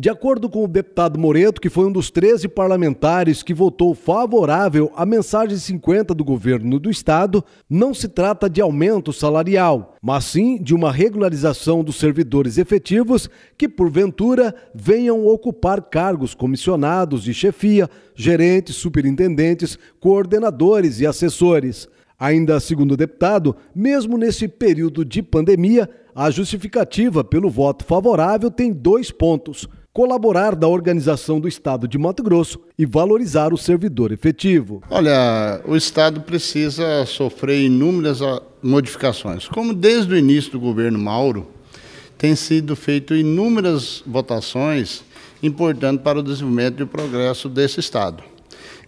De acordo com o deputado Moreto, que foi um dos 13 parlamentares que votou favorável à mensagem 50 do governo do estado, não se trata de aumento salarial, mas sim de uma regularização dos servidores efetivos que, porventura, venham ocupar cargos comissionados de chefia, gerentes, superintendentes, coordenadores e assessores. Ainda segundo o deputado, mesmo nesse período de pandemia, a justificativa pelo voto favorável tem dois pontos colaborar da organização do Estado de Mato Grosso e valorizar o servidor efetivo. Olha, o Estado precisa sofrer inúmeras ah, modificações. Como desde o início do governo Mauro, tem sido feito inúmeras votações importantes para o desenvolvimento e o progresso desse Estado.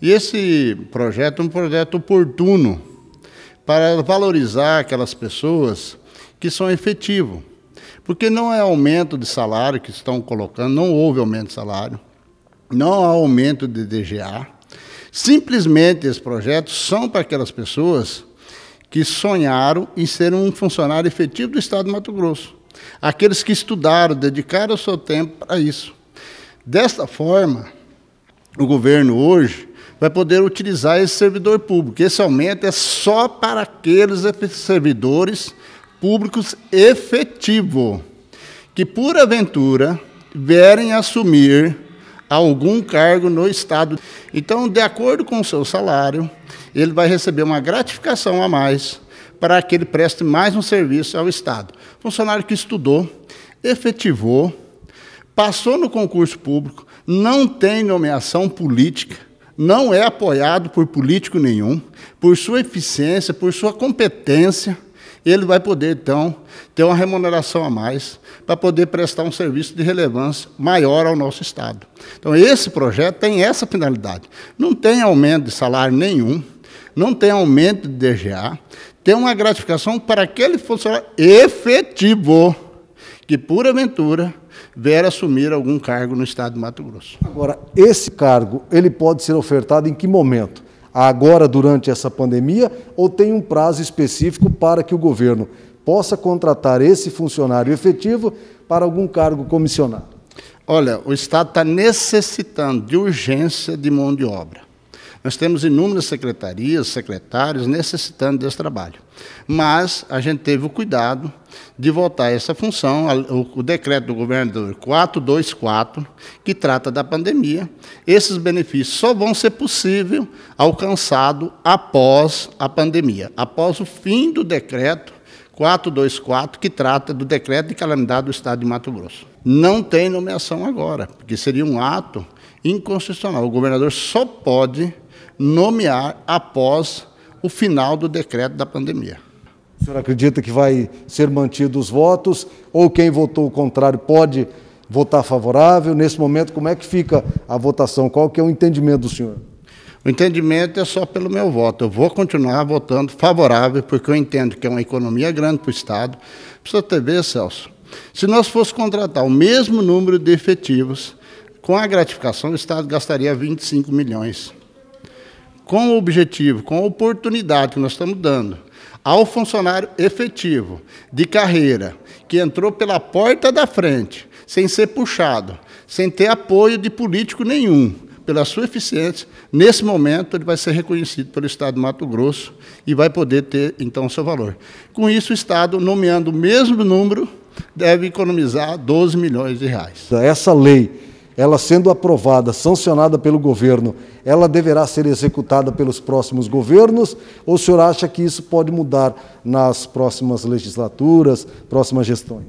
E esse projeto é um projeto oportuno para valorizar aquelas pessoas que são efetivo, porque não é aumento de salário que estão colocando, não houve aumento de salário, não há aumento de DGA. Simplesmente esses projetos são para aquelas pessoas que sonharam em ser um funcionário efetivo do Estado de Mato Grosso. Aqueles que estudaram, dedicaram o seu tempo para isso. Desta forma, o governo hoje vai poder utilizar esse servidor público. Esse aumento é só para aqueles servidores públicos efetivo, que porventura vierem assumir algum cargo no Estado. Então, de acordo com o seu salário, ele vai receber uma gratificação a mais para que ele preste mais um serviço ao Estado. Funcionário que estudou, efetivou, passou no concurso público, não tem nomeação política, não é apoiado por político nenhum, por sua eficiência, por sua competência ele vai poder, então, ter uma remuneração a mais para poder prestar um serviço de relevância maior ao nosso Estado. Então, esse projeto tem essa finalidade. Não tem aumento de salário nenhum, não tem aumento de DGA, tem uma gratificação para aquele funcionário efetivo que, porventura, vier assumir algum cargo no Estado de Mato Grosso. Agora, esse cargo, ele pode ser ofertado em que momento? agora durante essa pandemia ou tem um prazo específico para que o governo possa contratar esse funcionário efetivo para algum cargo comissionado? Olha, o Estado está necessitando de urgência de mão de obra. Nós temos inúmeras secretarias, secretários necessitando desse trabalho. Mas a gente teve o cuidado de voltar essa função, o decreto do governador 424, que trata da pandemia. Esses benefícios só vão ser possível alcançado após a pandemia, após o fim do decreto 424, que trata do decreto de calamidade do Estado de Mato Grosso. Não tem nomeação agora, porque seria um ato inconstitucional. O governador só pode nomear após o final do decreto da pandemia. O senhor acredita que vai ser mantidos os votos ou quem votou o contrário pode votar favorável? Nesse momento, como é que fica a votação? Qual que é o entendimento do senhor? O entendimento é só pelo meu voto. Eu vou continuar votando favorável, porque eu entendo que é uma economia grande para o Estado. Precisa ter ver, Celso. Se nós fôssemos contratar o mesmo número de efetivos, com a gratificação, o Estado gastaria 25 milhões com o objetivo, com a oportunidade que nós estamos dando ao funcionário efetivo de carreira que entrou pela porta da frente, sem ser puxado, sem ter apoio de político nenhum, pela sua eficiência, nesse momento ele vai ser reconhecido pelo Estado do Mato Grosso e vai poder ter então seu valor. Com isso, o Estado, nomeando o mesmo número, deve economizar 12 milhões de reais. Essa lei ela sendo aprovada, sancionada pelo governo, ela deverá ser executada pelos próximos governos? Ou o senhor acha que isso pode mudar nas próximas legislaturas, próximas gestões?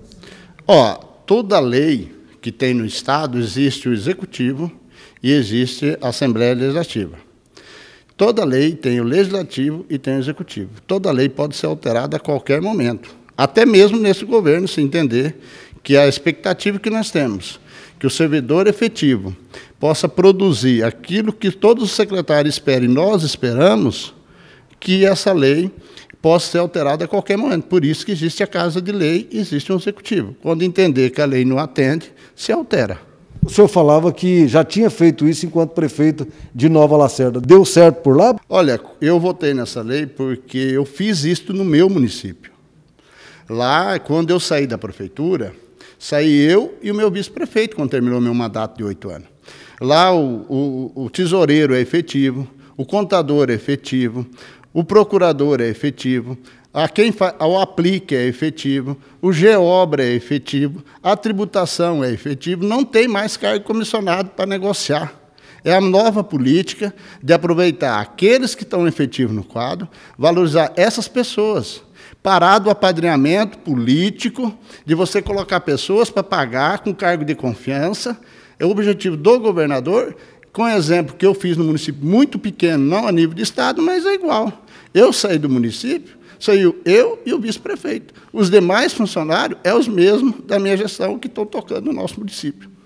Ó, toda lei que tem no Estado existe o Executivo e existe a Assembleia Legislativa. Toda lei tem o Legislativo e tem o Executivo. Toda lei pode ser alterada a qualquer momento, até mesmo nesse governo, se entender que é a expectativa que nós temos que o servidor efetivo possa produzir aquilo que todos os secretários esperam e nós esperamos, que essa lei possa ser alterada a qualquer momento. Por isso que existe a Casa de Lei e existe um Executivo. Quando entender que a lei não atende, se altera. O senhor falava que já tinha feito isso enquanto prefeito de Nova Lacerda. Deu certo por lá? Olha, eu votei nessa lei porque eu fiz isso no meu município. Lá, quando eu saí da prefeitura, Saí eu e o meu vice-prefeito quando terminou meu mandato de oito anos. Lá o, o, o tesoureiro é efetivo, o contador é efetivo, o procurador é efetivo, a quem o aplique é efetivo, o geobra é efetivo, a tributação é efetivo, não tem mais cargo comissionado para negociar é a nova política de aproveitar aqueles que estão efetivos no quadro, valorizar essas pessoas. Parar do apadrinhamento político, de você colocar pessoas para pagar com cargo de confiança. É o objetivo do governador, com exemplo que eu fiz no município muito pequeno, não a nível de Estado, mas é igual. Eu saí do município, saiu eu e o vice-prefeito. Os demais funcionários é os mesmos da minha gestão que estão tocando o no nosso município.